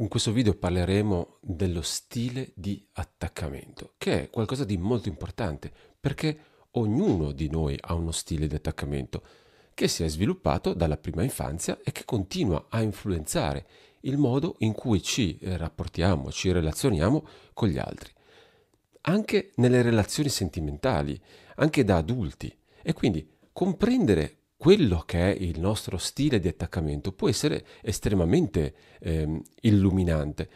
In questo video parleremo dello stile di attaccamento, che è qualcosa di molto importante perché ognuno di noi ha uno stile di attaccamento che si è sviluppato dalla prima infanzia e che continua a influenzare il modo in cui ci rapportiamo, ci relazioniamo con gli altri, anche nelle relazioni sentimentali, anche da adulti. E quindi comprendere quello che è il nostro stile di attaccamento può essere estremamente eh, illuminante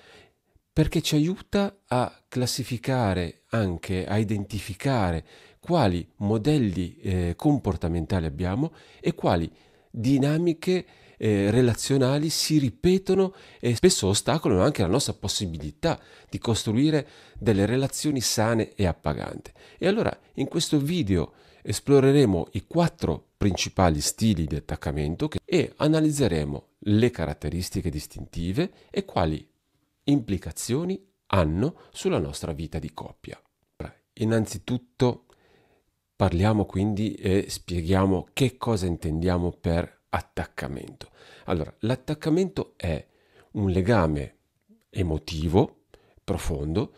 perché ci aiuta a classificare anche, a identificare quali modelli eh, comportamentali abbiamo e quali dinamiche eh, relazionali si ripetono e spesso ostacolano anche la nostra possibilità di costruire delle relazioni sane e appaganti. E allora in questo video esploreremo i quattro principali stili di attaccamento e analizzeremo le caratteristiche distintive e quali implicazioni hanno sulla nostra vita di coppia. Innanzitutto parliamo quindi e spieghiamo che cosa intendiamo per attaccamento. Allora, l'attaccamento è un legame emotivo profondo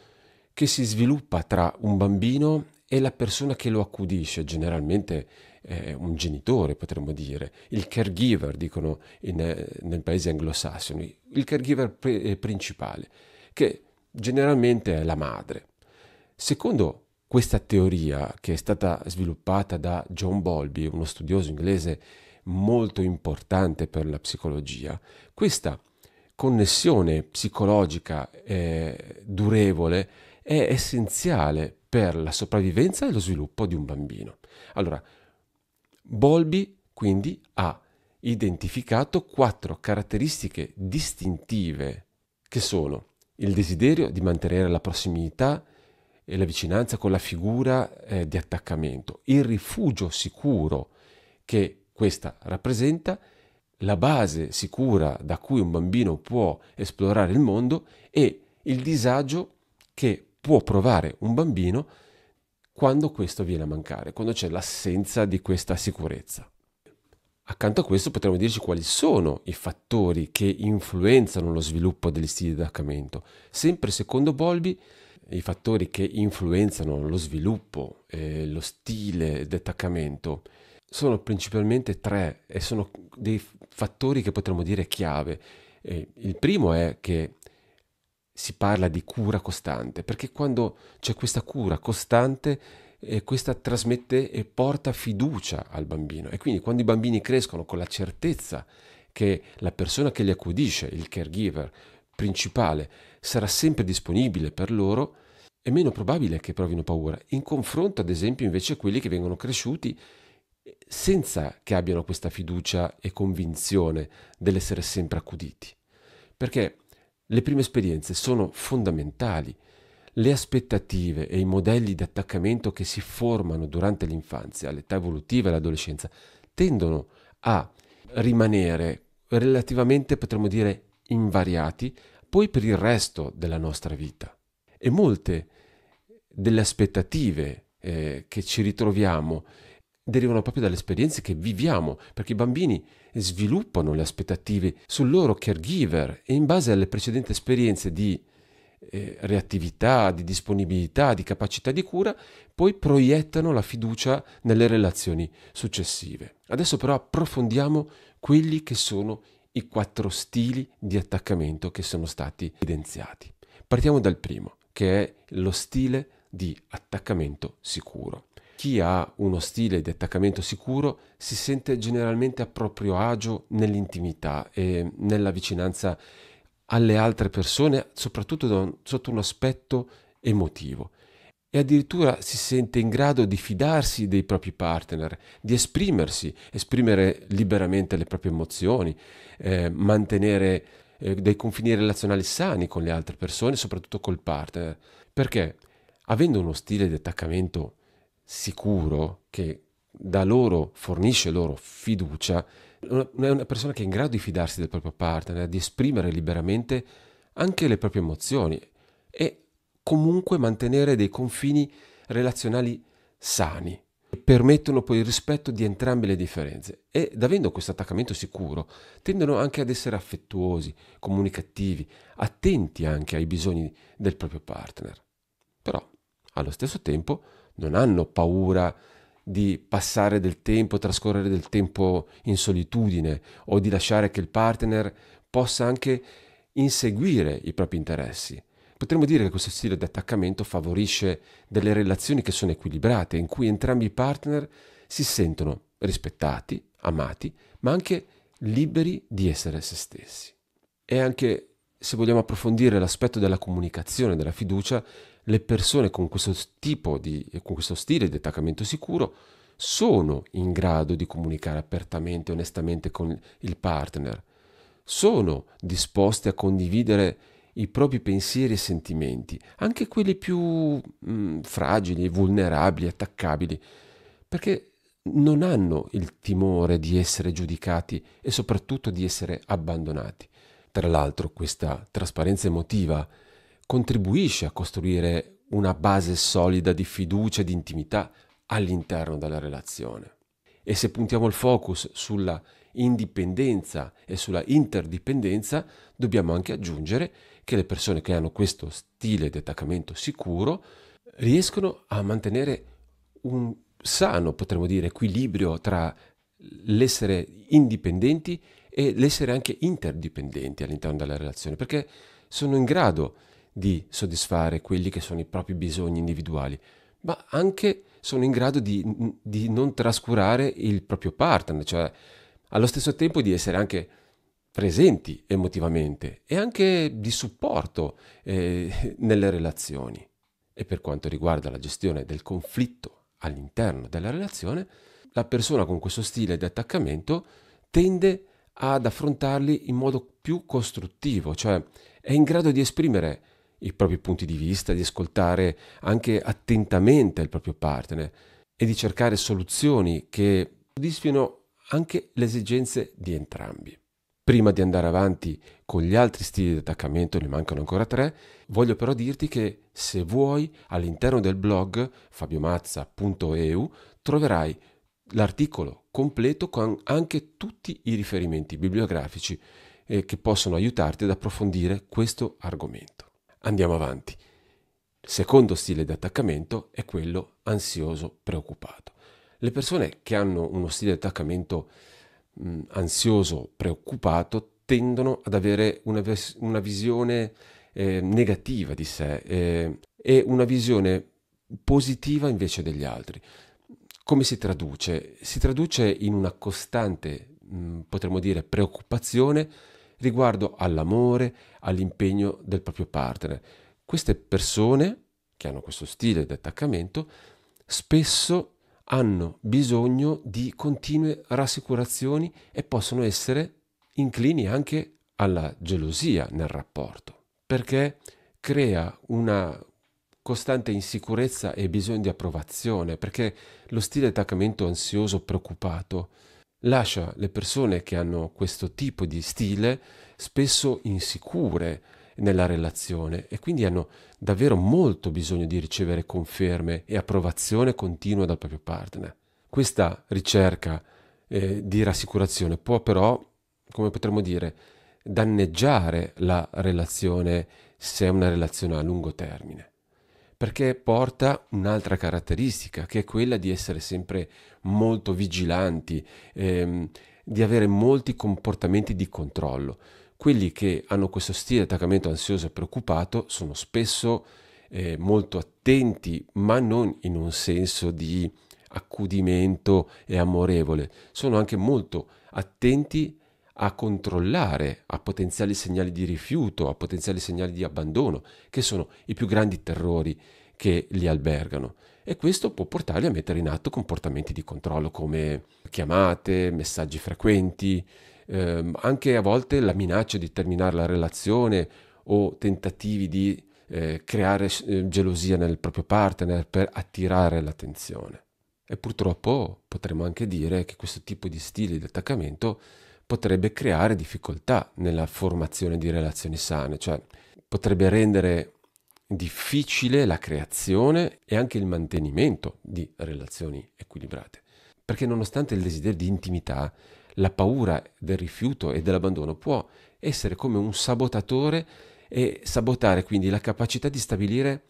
che si sviluppa tra un bambino e la persona che lo accudisce, generalmente è un genitore potremmo dire, il caregiver dicono in, eh, nel paese anglosassone, il caregiver pre- eh, principale, che generalmente è la madre. Secondo questa teoria, che è stata sviluppata da John Bolby, uno studioso inglese molto importante per la psicologia, questa connessione psicologica eh, durevole è essenziale per la sopravvivenza e lo sviluppo di un bambino. Allora, Bolby quindi ha identificato quattro caratteristiche distintive che sono il desiderio di mantenere la prossimità e la vicinanza con la figura eh, di attaccamento, il rifugio sicuro che questa rappresenta, la base sicura da cui un bambino può esplorare il mondo e il disagio che può provare un bambino quando questo viene a mancare, quando c'è l'assenza di questa sicurezza. Accanto a questo potremmo dirci quali sono i fattori che influenzano lo sviluppo degli stili di attaccamento. Sempre secondo Bolby, i fattori che influenzano lo sviluppo e lo stile di attaccamento sono principalmente tre e sono dei fattori che potremmo dire chiave. il primo è che si parla di cura costante, perché quando c'è questa cura costante, eh, questa trasmette e porta fiducia al bambino. E quindi quando i bambini crescono con la certezza che la persona che li accudisce, il caregiver principale, sarà sempre disponibile per loro, è meno probabile che provino paura, in confronto ad esempio invece a quelli che vengono cresciuti senza che abbiano questa fiducia e convinzione dell'essere sempre accuditi. Perché le prime esperienze sono fondamentali. Le aspettative e i modelli di attaccamento che si formano durante l'infanzia, l'età evolutiva e l'adolescenza tendono a rimanere relativamente, potremmo dire, invariati poi per il resto della nostra vita. E molte delle aspettative eh, che ci ritroviamo derivano proprio dalle esperienze che viviamo, perché i bambini sviluppano le aspettative sul loro caregiver e in base alle precedenti esperienze di eh, reattività, di disponibilità, di capacità di cura, poi proiettano la fiducia nelle relazioni successive. Adesso però approfondiamo quelli che sono i quattro stili di attaccamento che sono stati evidenziati. Partiamo dal primo, che è lo stile di attaccamento sicuro. Chi ha uno stile di attaccamento sicuro si sente generalmente a proprio agio nell'intimità e nella vicinanza alle altre persone, soprattutto un, sotto un aspetto emotivo. E addirittura si sente in grado di fidarsi dei propri partner, di esprimersi, esprimere liberamente le proprie emozioni, eh, mantenere eh, dei confini relazionali sani con le altre persone, soprattutto col partner. Perché avendo uno stile di attaccamento sicuro, che da loro fornisce loro fiducia, è una persona che è in grado di fidarsi del proprio partner, di esprimere liberamente anche le proprie emozioni e comunque mantenere dei confini relazionali sani permettono poi il rispetto di entrambe le differenze ed avendo questo attaccamento sicuro tendono anche ad essere affettuosi, comunicativi, attenti anche ai bisogni del proprio partner. Però allo stesso tempo non hanno paura di passare del tempo, trascorrere del tempo in solitudine o di lasciare che il partner possa anche inseguire i propri interessi. Potremmo dire che questo stile di attaccamento favorisce delle relazioni che sono equilibrate, in cui entrambi i partner si sentono rispettati, amati, ma anche liberi di essere se stessi. E anche se vogliamo approfondire l'aspetto della comunicazione, della fiducia, le persone con questo tipo di, con questo stile di attaccamento sicuro sono in grado di comunicare apertamente e onestamente con il partner, sono disposte a condividere i propri pensieri e sentimenti, anche quelli più mh, mm, fragili, vulnerabili, attaccabili, perché non hanno il timore di essere giudicati e soprattutto di essere abbandonati. Tra l'altro questa trasparenza emotiva contribuisce a costruire una base solida di fiducia e di intimità all'interno della relazione. E se puntiamo il focus sulla indipendenza e sulla interdipendenza, dobbiamo anche aggiungere che le persone che hanno questo stile di attaccamento sicuro riescono a mantenere un sano, potremmo dire, equilibrio tra l'essere indipendenti e l'essere anche interdipendenti all'interno della relazione, perché sono in grado di di soddisfare quelli che sono i propri bisogni individuali, ma anche sono in grado di, di non trascurare il proprio partner, cioè allo stesso tempo di essere anche presenti emotivamente e anche di supporto eh, nelle relazioni. E per quanto riguarda la gestione del conflitto all'interno della relazione, la persona con questo stile di attaccamento tende ad affrontarli in modo più costruttivo, cioè è in grado di esprimere i propri punti di vista, di ascoltare anche attentamente il proprio partner e di cercare soluzioni che soddisfino anche le esigenze di entrambi. Prima di andare avanti con gli altri stili di attaccamento, ne mancano ancora tre, voglio però dirti che se vuoi all'interno del blog fabiomazza.eu troverai l'articolo completo con anche tutti i riferimenti bibliografici eh, che possono aiutarti ad approfondire questo argomento. Andiamo avanti. Il secondo stile di attaccamento è quello ansioso preoccupato. Le persone che hanno uno stile di attaccamento mh, mm, ansioso preoccupato tendono ad avere una, ves- una visione eh, negativa di sé eh, e una visione positiva invece degli altri. Come si traduce? Si traduce in una costante, mh, mm, potremmo dire, preoccupazione riguardo all'amore, all'impegno del proprio partner. Queste persone che hanno questo stile di attaccamento spesso hanno bisogno di continue rassicurazioni e possono essere inclini anche alla gelosia nel rapporto, perché crea una costante insicurezza e bisogno di approvazione, perché lo stile di attaccamento ansioso, preoccupato, lascia le persone che hanno questo tipo di stile spesso insicure nella relazione e quindi hanno davvero molto bisogno di ricevere conferme e approvazione continua dal proprio partner. Questa ricerca eh, di rassicurazione può però, come potremmo dire, danneggiare la relazione se è una relazione a lungo termine perché porta un'altra caratteristica che è quella di essere sempre molto vigilanti, ehm, di avere molti comportamenti di controllo. Quelli che hanno questo stile di attaccamento ansioso e preoccupato sono spesso eh, molto attenti, ma non in un senso di accudimento e amorevole, sono anche molto attenti a controllare a potenziali segnali di rifiuto, a potenziali segnali di abbandono, che sono i più grandi terrori che li albergano. E questo può portarli a mettere in atto comportamenti di controllo come chiamate, messaggi frequenti, ehm, anche a volte la minaccia di terminare la relazione o tentativi di eh, creare eh, gelosia nel proprio partner per attirare l'attenzione. E purtroppo potremmo anche dire che questo tipo di stile di attaccamento potrebbe creare difficoltà nella formazione di relazioni sane, cioè potrebbe rendere difficile la creazione e anche il mantenimento di relazioni equilibrate. Perché nonostante il desiderio di intimità, la paura del rifiuto e dell'abbandono può essere come un sabotatore e sabotare quindi la capacità di stabilire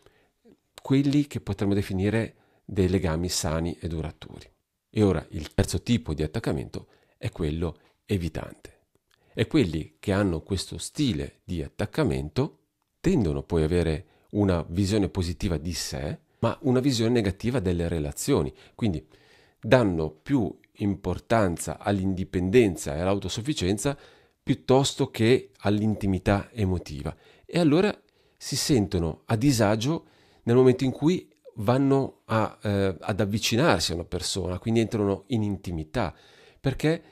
quelli che potremmo definire dei legami sani e duraturi. E ora il terzo tipo di attaccamento è quello evitante. E quelli che hanno questo stile di attaccamento tendono poi ad avere una visione positiva di sé, ma una visione negativa delle relazioni. Quindi danno più importanza all'indipendenza e all'autosufficienza piuttosto che all'intimità emotiva. E allora si sentono a disagio nel momento in cui vanno a, eh, ad avvicinarsi a una persona, quindi entrano in intimità, perché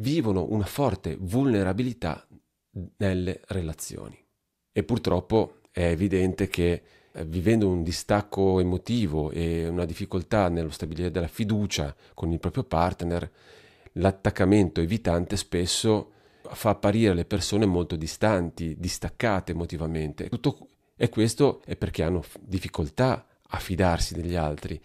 vivono una forte vulnerabilità nelle relazioni. E purtroppo è evidente che eh, vivendo un distacco emotivo e una difficoltà nello stabilire della fiducia con il proprio partner, l'attaccamento evitante spesso fa apparire le persone molto distanti, distaccate emotivamente. Tutto, e questo è perché hanno difficoltà a fidarsi degli altri,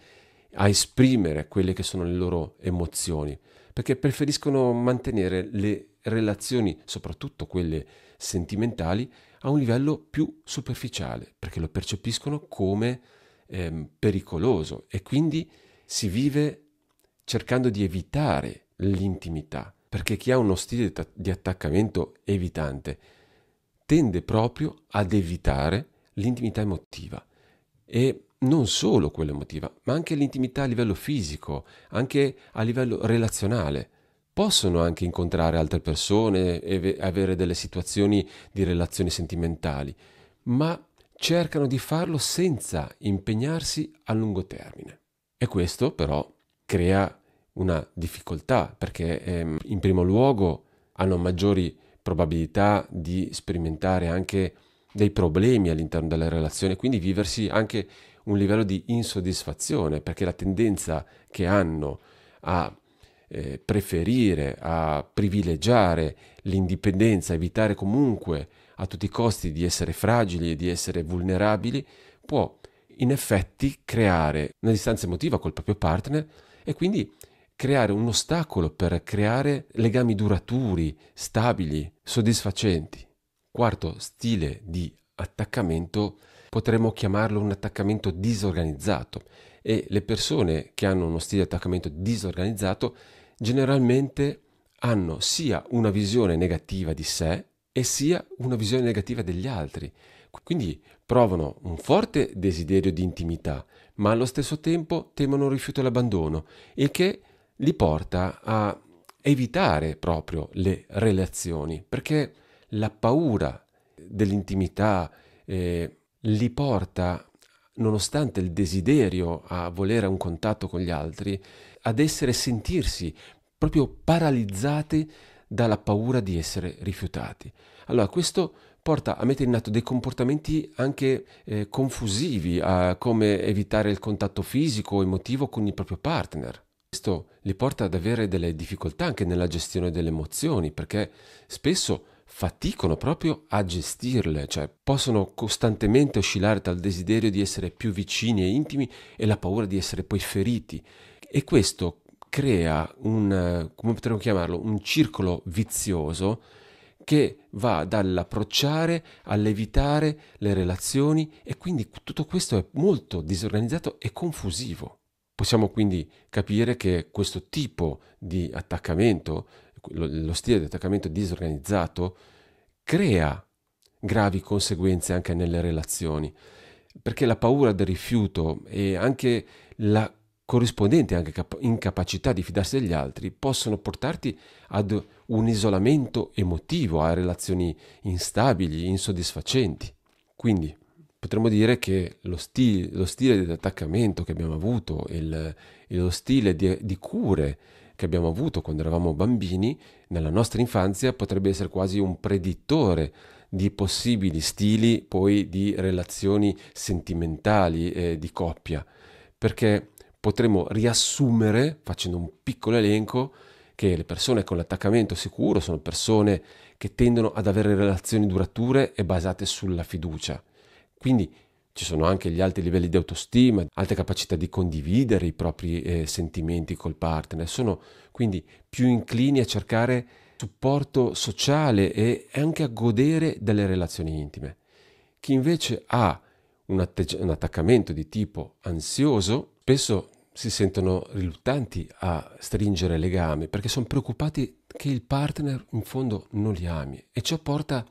a esprimere quelle che sono le loro emozioni perché preferiscono mantenere le relazioni, soprattutto quelle sentimentali, a un livello più superficiale, perché lo percepiscono come ehm, pericoloso e quindi si vive cercando di evitare l'intimità, perché chi ha uno stile di attaccamento evitante tende proprio ad evitare l'intimità emotiva e non solo quella emotiva, ma anche l'intimità a livello fisico, anche a livello relazionale. Possono anche incontrare altre persone e avere delle situazioni di relazioni sentimentali, ma cercano di farlo senza impegnarsi a lungo termine. E questo però crea una difficoltà perché ehm, in primo luogo hanno maggiori probabilità di sperimentare anche dei problemi all'interno della relazione, quindi viversi anche un livello di insoddisfazione, perché la tendenza che hanno a eh, preferire, a privilegiare l'indipendenza, evitare comunque a tutti i costi di essere fragili e di essere vulnerabili, può in effetti creare una distanza emotiva col proprio partner e quindi creare un ostacolo per creare legami duraturi, stabili, soddisfacenti quarto stile di attaccamento potremmo chiamarlo un attaccamento disorganizzato e le persone che hanno uno stile di attaccamento disorganizzato generalmente hanno sia una visione negativa di sé e sia una visione negativa degli altri. Quindi provano un forte desiderio di intimità, ma allo stesso tempo temono il rifiuto e l'abbandono, il che li porta a evitare proprio le relazioni, perché la paura dell'intimità eh, li porta, nonostante il desiderio a volere un contatto con gli altri, ad essere sentirsi proprio paralizzati dalla paura di essere rifiutati. Allora, questo porta a mettere in atto dei comportamenti anche eh, confusivi, a come evitare il contatto fisico o emotivo con il proprio partner. Questo li porta ad avere delle difficoltà anche nella gestione delle emozioni, perché spesso faticano proprio a gestirle, cioè possono costantemente oscillare tra il desiderio di essere più vicini e intimi e la paura di essere poi feriti. E questo crea un, come potremmo chiamarlo, un circolo vizioso che va dall'approcciare all'evitare le relazioni e quindi tutto questo è molto disorganizzato e confusivo. Possiamo quindi capire che questo tipo di attaccamento lo, lo stile di attaccamento disorganizzato crea gravi conseguenze anche nelle relazioni, perché la paura del rifiuto e anche la corrispondente anche cap- incapacità di fidarsi degli altri possono portarti ad un isolamento emotivo, a relazioni instabili, insoddisfacenti. Quindi potremmo dire che lo, sti- lo stile di attaccamento che abbiamo avuto e lo stile di, di cure che abbiamo avuto quando eravamo bambini nella nostra infanzia potrebbe essere quasi un predittore di possibili stili poi di relazioni sentimentali eh, di coppia, perché potremmo riassumere, facendo un piccolo elenco, che le persone con l'attaccamento sicuro sono persone che tendono ad avere relazioni durature e basate sulla fiducia. Quindi ci sono anche gli alti livelli di autostima, alte capacità di condividere i propri eh, sentimenti col partner, sono quindi più inclini a cercare supporto sociale e anche a godere delle relazioni intime. Chi invece ha un, atteggi- un attaccamento di tipo ansioso spesso si sentono riluttanti a stringere legami perché sono preoccupati che il partner in fondo non li ami e ciò porta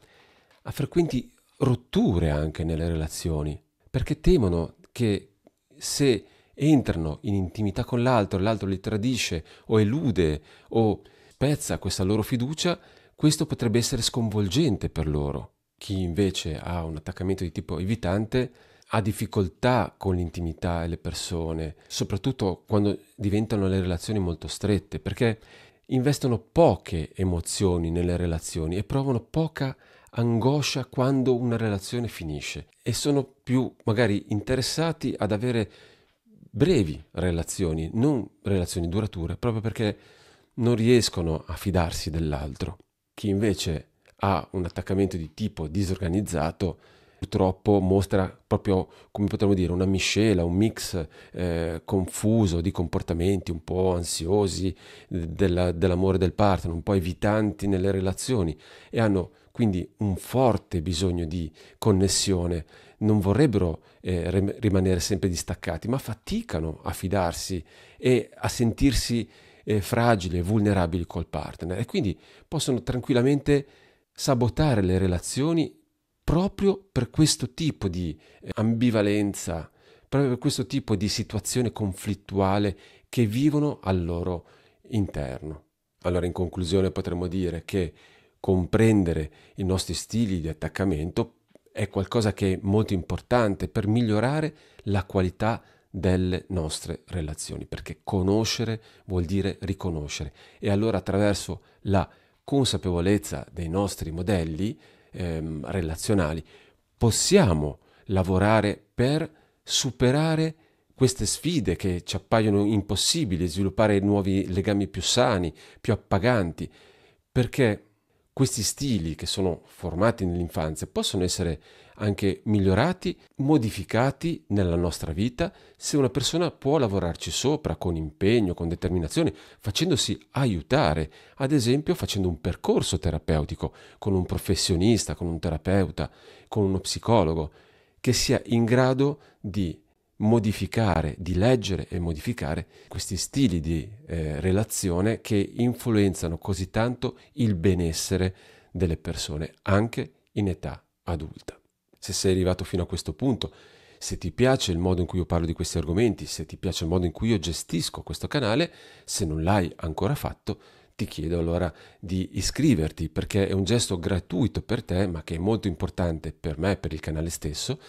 a frequenti rotture anche nelle relazioni perché temono che se entrano in intimità con l'altro, l'altro li tradisce o elude o spezza questa loro fiducia, questo potrebbe essere sconvolgente per loro. Chi invece ha un attaccamento di tipo evitante ha difficoltà con l'intimità e le persone, soprattutto quando diventano le relazioni molto strette, perché investono poche emozioni nelle relazioni e provano poca angoscia quando una relazione finisce e sono più magari interessati ad avere brevi relazioni, non relazioni durature, proprio perché non riescono a fidarsi dell'altro. Chi invece ha un attaccamento di tipo disorganizzato purtroppo mostra proprio, come potremmo dire, una miscela, un mix eh, confuso di comportamenti un po' ansiosi eh, della, dell'amore del partner, un po' evitanti nelle relazioni e hanno quindi un forte bisogno di connessione, non vorrebbero eh, rimanere sempre distaccati, ma faticano a fidarsi e a sentirsi eh, fragili e vulnerabili col partner e quindi possono tranquillamente sabotare le relazioni proprio per questo tipo di eh, ambivalenza, proprio per questo tipo di situazione conflittuale che vivono al loro interno. Allora in conclusione potremmo dire che comprendere i nostri stili di attaccamento è qualcosa che è molto importante per migliorare la qualità delle nostre relazioni, perché conoscere vuol dire riconoscere e allora attraverso la consapevolezza dei nostri modelli ehm, relazionali possiamo lavorare per superare queste sfide che ci appaiono impossibili, sviluppare nuovi legami più sani, più appaganti, perché questi stili che sono formati nell'infanzia possono essere anche migliorati, modificati nella nostra vita se una persona può lavorarci sopra con impegno, con determinazione, facendosi aiutare, ad esempio facendo un percorso terapeutico con un professionista, con un terapeuta, con uno psicologo, che sia in grado di modificare, di leggere e modificare questi stili di eh, relazione che influenzano così tanto il benessere delle persone, anche in età adulta. Se sei arrivato fino a questo punto, se ti piace il modo in cui io parlo di questi argomenti, se ti piace il modo in cui io gestisco questo canale, se non l'hai ancora fatto, ti chiedo allora di iscriverti perché è un gesto gratuito per te, ma che è molto importante per me e per il canale stesso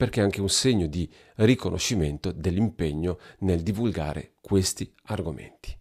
perché è anche un segno di riconoscimento dell'impegno nel divulgare questi argomenti.